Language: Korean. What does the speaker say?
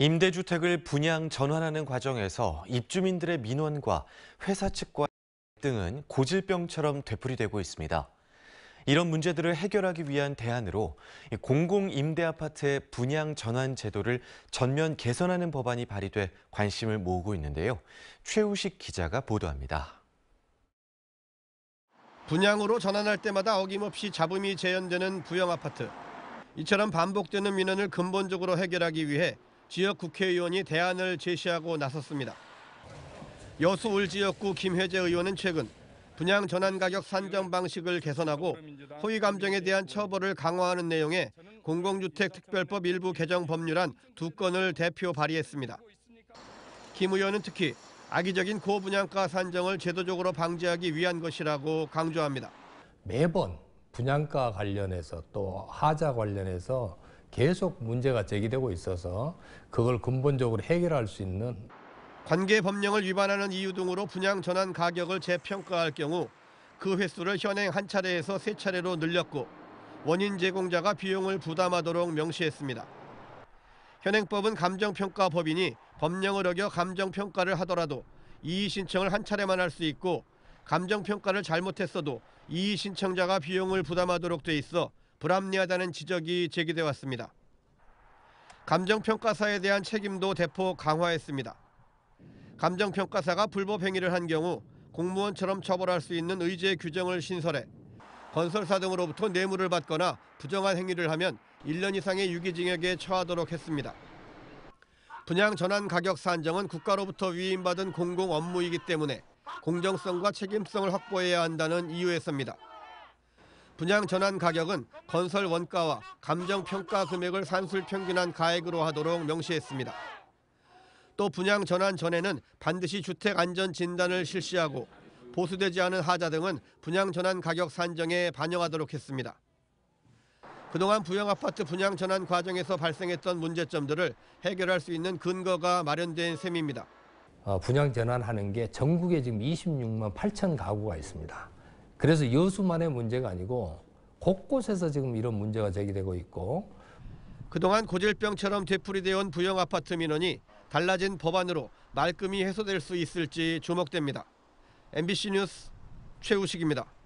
임대주택을 분양 전환하는 과정에서 입주민들의 민원과 회사 측과 등은 고질병처럼 되풀이되고 있습니다. 이런 문제들을 해결하기 위한 대안으로 공공임대아파트의 분양 전환 제도를 전면 개선하는 법안이 발의돼 관심을 모으고 있는데요. 최우식 기자가 보도합니다. 분양으로 전환할 때마다 어김없이 잡음이 재현되는 부영아파트. 이처럼 반복되는 민원을 근본적으로 해결하기 위해 지역 국회의원이 대안을 제시하고 나섰습니다. 여수 울 지역구 김혜재 의원은 최근 분양 전환 가격 산정 방식을 개선하고 허위 감정에 대한 처벌을 강화하는 내용의 공공주택 특별법 일부 개정 법률안 두 건을 대표 발의했습니다. 김 의원은 특히 악의적인 고분양가 산정을 제도적으로 방지하기 위한 것이라고 강조합니다. 매번 분양가 관련해서 또 하자 관련해서 계속 문제가 제기되고 있어서 그걸 근본적으로 해결할 수 있는 관계 법령을 위반하는 이유 등으로 분양 전환 가격을 재평가할 경우 그 횟수를 현행 한 차례에서 세 차례로 늘렸고 원인 제공자가 비용을 부담하도록 명시했습니다. 현행법은 감정평가 법인이 법령을 어겨 감정평가를 하더라도 이의 신청을 한 차례만 할 수 있고 감정평가를 잘못했어도 이의 신청자가 비용을 부담하도록 돼 있어 불합리하다는 지적이 제기돼 왔습니다. 감정평가사에 대한 책임도 대폭 강화했습니다. 감정평가사가 불법 행위를 한 경우 공무원처럼 처벌할 수 있는 의제 규정을 신설해 건설사 등으로부터 뇌물을 받거나 부정한 행위를 하면 1년 이상의 유기징역에 처하도록 했습니다. 분양 전환 가격 산정은 국가로부터 위임받은 공공 업무이기 때문에 공정성과 책임성을 확보해야 한다는 이유에서입니다. 분양 전환 가격은 건설 원가와 감정 평가 금액을 산술 평균한 가액으로 하도록 명시했습니다. 또 분양 전환 전에는 반드시 주택 안전 진단을 실시하고 보수되지 않은 하자 등은 분양 전환 가격 산정에 반영하도록 했습니다. 그동안 부영 아파트 분양 전환 과정에서 발생했던 문제점들을 해결할 수 있는 근거가 마련된 셈입니다. 어, 분양 전환하는 게 전국에 지금 26만 8천 가구가 있습니다. 그래서 여수만의 문제가 아니고 곳곳에서 지금 이런 문제가 제기되고 있고 그동안 고질병처럼 되풀이되어 온 부영 아파트 민원이 달라진 법안으로 말끔히 해소될 수 있을지 주목됩니다. MBC 뉴스 최우식입니다.